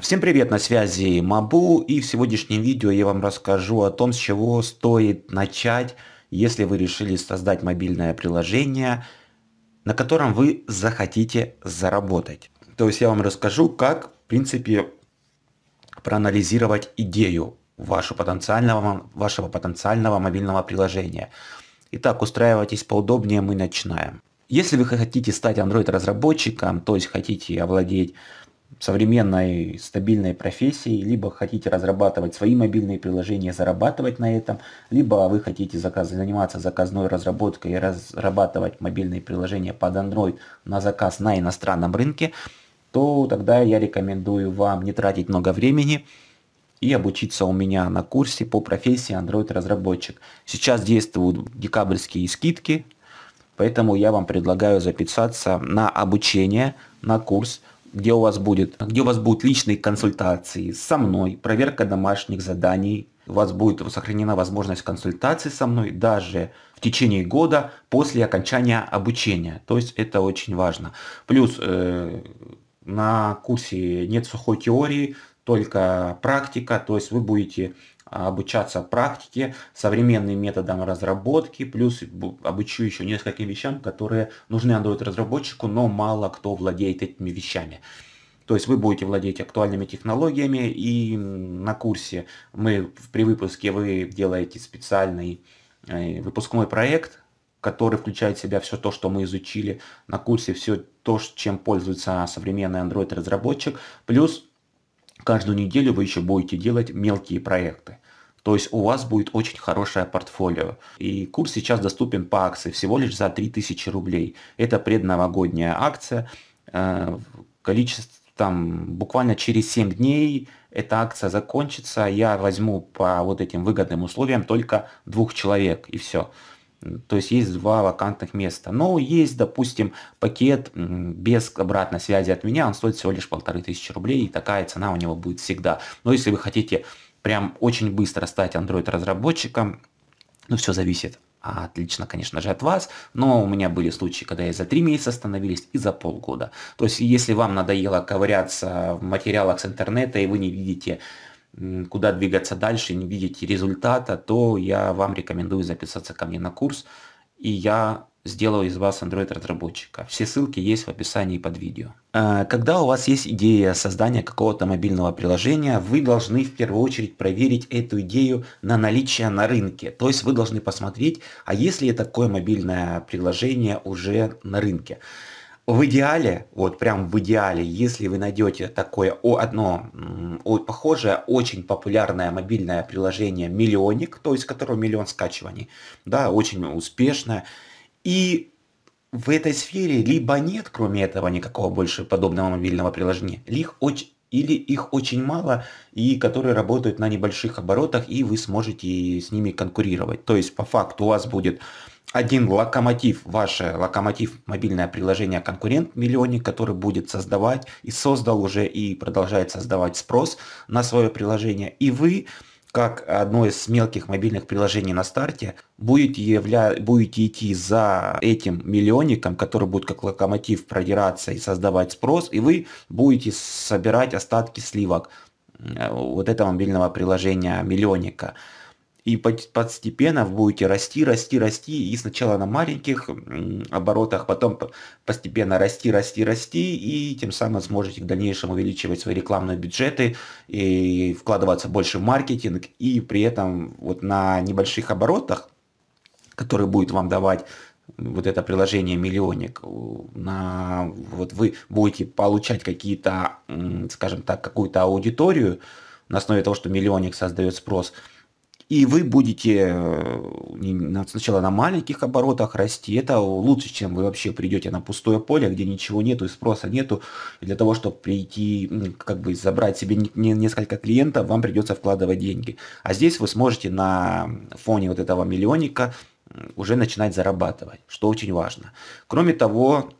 Всем привет, на связи Мабу и в сегодняшнем видео я вам расскажу о том, с чего стоит начать, если вы решили создать мобильное приложение, на котором вы захотите заработать. То есть я вам расскажу, как в принципе проанализировать идею вашего потенциального, вашего потенциального мобильного приложения. Итак, устраивайтесь поудобнее, мы начинаем. Если вы хотите стать Android-разработчиком, то есть хотите овладеть современной стабильной профессии, либо хотите разрабатывать свои мобильные приложения, зарабатывать на этом, либо вы хотите заказ, заниматься заказной разработкой и разрабатывать мобильные приложения под Android на заказ на иностранном рынке, то тогда я рекомендую вам не тратить много времени и обучиться у меня на курсе по профессии Android-разработчик. Сейчас действуют декабрьские скидки, поэтому я вам предлагаю записаться на обучение, на курс – где у вас будет, где у вас будут личные консультации со мной, проверка домашних заданий, у вас будет сохранена возможность консультации со мной даже в течение года после окончания обучения. То есть это очень важно. Плюс э, на курсе нет сухой теории, только практика, то есть вы будете а, обучаться практике, современным методам разработки, плюс обучу еще нескольким вещам, которые нужны Android-разработчику, но мало кто владеет этими вещами. То есть вы будете владеть актуальными технологиями и на курсе мы при выпуске вы делаете специальный э, выпускной проект, который включает в себя все то, что мы изучили на курсе, все то, чем пользуется современный Android-разработчик, плюс каждую неделю вы еще будете делать мелкие проекты. То есть у вас будет очень хорошее портфолио. И курс сейчас доступен по акции всего лишь за 3000 рублей. Это предновогодняя акция. Э, количество там буквально через 7 дней эта акция закончится, я возьму по вот этим выгодным условиям только двух человек и все. То есть есть два вакантных места. Но есть, допустим, пакет без обратной связи от меня, он стоит всего лишь полторы тысячи рублей, и такая цена у него будет всегда. Но если вы хотите прям очень быстро стать Android-разработчиком. Ну, все зависит а, отлично, конечно же, от вас, но у меня были случаи, когда я за три месяца становились, и за полгода. То есть, если вам надоело ковыряться в материалах с интернета, и вы не видите, куда двигаться дальше, не видите результата, то я вам рекомендую записаться ко мне на курс, и я сделал из вас Android-разработчика. Все ссылки есть в описании под видео. А, когда у вас есть идея создания какого-то мобильного приложения, вы должны в первую очередь проверить эту идею на наличие на рынке. То есть вы должны посмотреть, а есть ли такое мобильное приложение уже на рынке. В идеале, вот прям в идеале, если вы найдете такое одно похожее, очень популярное мобильное приложение миллионик, то есть которого миллион скачиваний, да, очень успешное, и в этой сфере либо нет, кроме этого, никакого больше подобного мобильного приложения, или их очень мало, и которые работают на небольших оборотах, и вы сможете с ними конкурировать. То есть, по факту, у вас будет один локомотив, ваше локомотив, мобильное приложение конкурент миллионник, который будет создавать и создал уже и продолжает создавать спрос на свое приложение. И вы как одно из мелких мобильных приложений на старте, будете, явля... будете идти за этим миллионником, который будет как локомотив продираться и создавать спрос, и вы будете собирать остатки сливок э, вот этого мобильного приложения миллионника. И постепенно вы будете расти, расти, расти, и сначала на маленьких оборотах, потом постепенно расти, расти, расти, и тем самым сможете в дальнейшем увеличивать свои рекламные бюджеты и вкладываться больше в маркетинг, и при этом вот на небольших оборотах, которые будет вам давать вот это приложение «Миллионник», на, вот вы будете получать какие-то, скажем так, какую-то аудиторию на основе того, что «Миллионник» создает спрос – и вы будете э, сначала на маленьких оборотах расти. Это лучше, чем вы вообще придете на пустое поле, где ничего нету и спроса нету. И для того, чтобы прийти, как бы забрать себе несколько клиентов, вам придется вкладывать деньги. А здесь вы сможете на фоне вот этого миллионника уже начинать зарабатывать, что очень важно. Кроме того,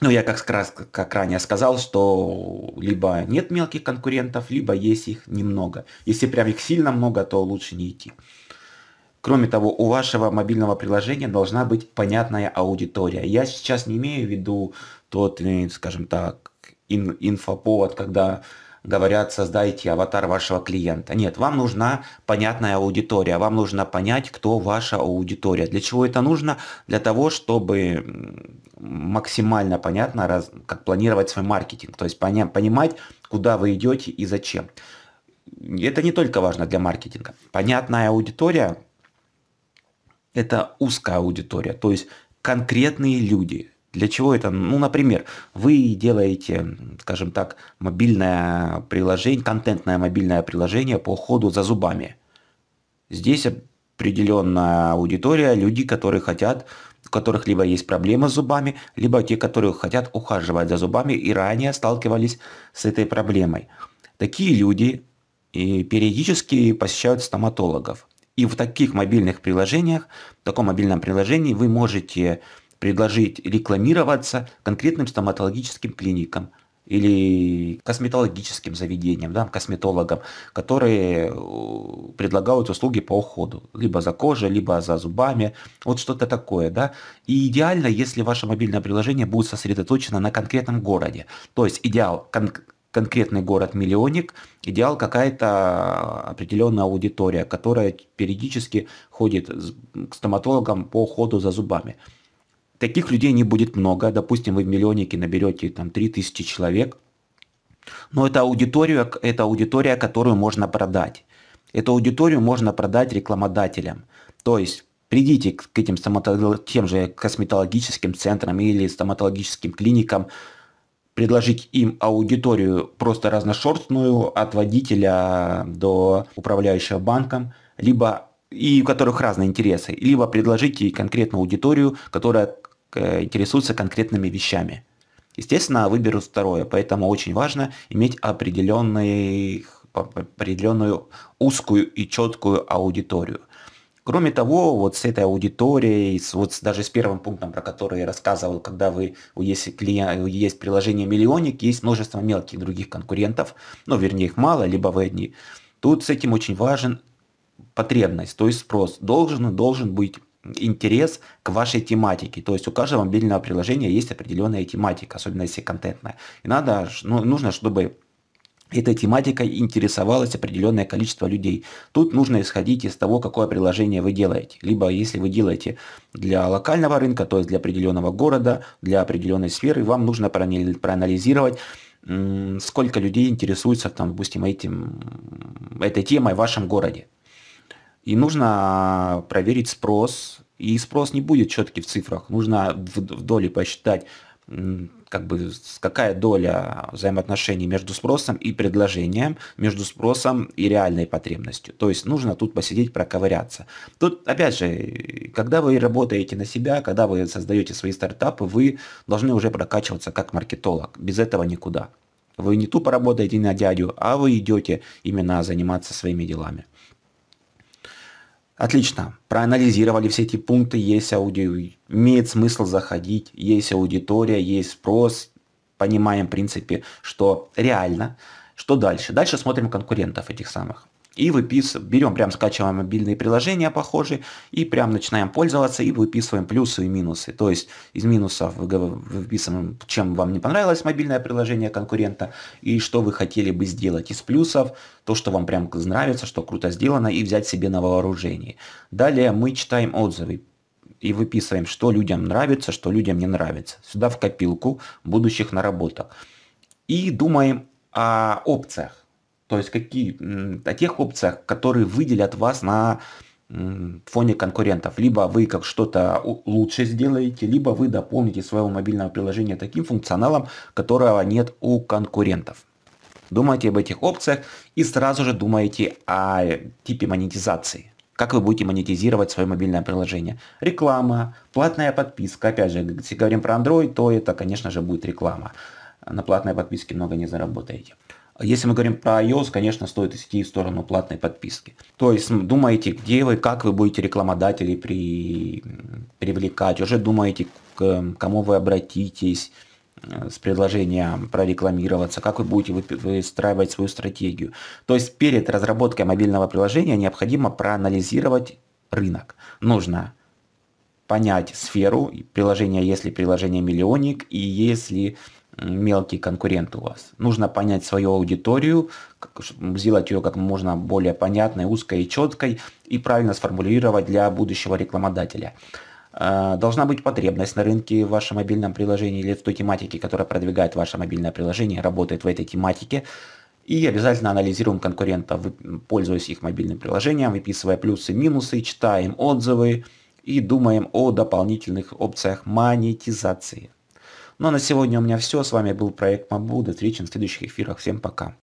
ну, я как раз как ранее сказал, что либо нет мелких конкурентов, либо есть их немного. Если прям их сильно много, то лучше не идти. Кроме того, у вашего мобильного приложения должна быть понятная аудитория. Я сейчас не имею в виду тот, э, скажем так, ин, инфоповод, когда говорят, создайте аватар вашего клиента. Нет, вам нужна понятная аудитория, вам нужно понять, кто ваша аудитория. Для чего это нужно? Для того, чтобы максимально понятно, раз, как планировать свой маркетинг, то есть понимать, куда вы идете и зачем. Это не только важно для маркетинга. Понятная аудитория – это узкая аудитория, то есть конкретные люди, для чего это? Ну, например, вы делаете, скажем так, мобильное приложение, контентное мобильное приложение по ходу за зубами. Здесь определенная аудитория, люди, которые хотят, у которых либо есть проблемы с зубами, либо те, которые хотят ухаживать за зубами и ранее сталкивались с этой проблемой. Такие люди и периодически посещают стоматологов. И в таких мобильных приложениях, в таком мобильном приложении вы можете предложить рекламироваться конкретным стоматологическим клиникам или косметологическим заведениям, да, косметологам, которые э, предлагают услуги по уходу, либо за кожей, либо за зубами, вот что-то такое, да. И идеально, если ваше мобильное приложение будет сосредоточено на конкретном городе, то есть идеал кон- конкретный город-миллионник, идеал какая-то определенная аудитория, которая периодически ходит к стоматологам по уходу за зубами таких людей не будет много. Допустим, вы в миллионнике наберете там 3000 человек. Но это аудитория, это аудитория, которую можно продать. Эту аудиторию можно продать рекламодателям. То есть придите к этим стоматолог... тем же косметологическим центрам или стоматологическим клиникам, предложить им аудиторию просто разношерстную от водителя до управляющего банком, либо и у которых разные интересы, либо предложите конкретную аудиторию, которая интересуются конкретными вещами. Естественно, выберут второе, поэтому очень важно иметь определенный, определенную узкую и четкую аудиторию. Кроме того, вот с этой аудиторией, с, вот даже с первым пунктом, про который я рассказывал, когда вы, если клиент, есть приложение Миллионик, есть множество мелких других конкурентов, ну, вернее, их мало, либо вы одни. Тут с этим очень важен потребность, то есть спрос. Должен, должен быть интерес к вашей тематике. То есть у каждого мобильного приложения есть определенная тематика, особенно если контентная. И надо, ну, нужно, чтобы этой тематикой интересовалось определенное количество людей. Тут нужно исходить из того, какое приложение вы делаете. Либо если вы делаете для локального рынка, то есть для определенного города, для определенной сферы, вам нужно проанализировать, сколько людей интересуется, там, допустим, этим, этой темой в вашем городе. И нужно а, проверить спрос, и спрос не будет четкий в цифрах. Нужно в доли посчитать, как бы какая доля взаимоотношений между спросом и предложением, между спросом и реальной потребностью. То есть нужно тут посидеть, проковыряться. Тут, опять же, когда вы работаете на себя, когда вы создаете свои стартапы, вы должны уже прокачиваться как маркетолог. Без этого никуда. Вы не тупо работаете на дядю, а вы идете именно заниматься своими делами. Отлично, проанализировали все эти пункты, есть ауди... имеет смысл заходить, есть аудитория, есть спрос, понимаем в принципе, что реально. Что дальше? Дальше смотрим конкурентов этих самых и выписываем, берем, прям скачиваем мобильные приложения похожие, и прям начинаем пользоваться, и выписываем плюсы и минусы. То есть из минусов выписываем, чем вам не понравилось мобильное приложение конкурента, и что вы хотели бы сделать. Из плюсов то, что вам прям нравится, что круто сделано, и взять себе на вооружение. Далее мы читаем отзывы и выписываем, что людям нравится, что людям не нравится. Сюда в копилку будущих наработок. И думаем о опциях то есть какие, о тех опциях, которые выделят вас на фоне конкурентов. Либо вы как что-то лучше сделаете, либо вы дополните своего мобильного приложения таким функционалом, которого нет у конкурентов. Думайте об этих опциях и сразу же думайте о типе монетизации. Как вы будете монетизировать свое мобильное приложение? Реклама, платная подписка. Опять же, если говорим про Android, то это, конечно же, будет реклама. На платной подписке много не заработаете. Если мы говорим про iOS, конечно, стоит идти в сторону платной подписки. То есть думаете, где вы, как вы будете рекламодателей при... привлекать, уже думаете, к эм, кому вы обратитесь э, с предложением прорекламироваться, как вы будете выстраивать свою стратегию. То есть перед разработкой мобильного приложения необходимо проанализировать рынок. Нужно понять сферу приложения, если приложение миллионник, и если мелкий конкурент у вас. Нужно понять свою аудиторию, сделать ее как можно более понятной, узкой и четкой, и правильно сформулировать для будущего рекламодателя. Э, должна быть потребность на рынке в вашем мобильном приложении или в той тематике, которая продвигает ваше мобильное приложение, работает в этой тематике. И обязательно анализируем конкурентов, пользуясь их мобильным приложением, выписывая плюсы и минусы, читаем отзывы и думаем о дополнительных опциях монетизации. Ну а на сегодня у меня все. С вами был проект Мабуда. Встречи в следующих эфирах. Всем пока.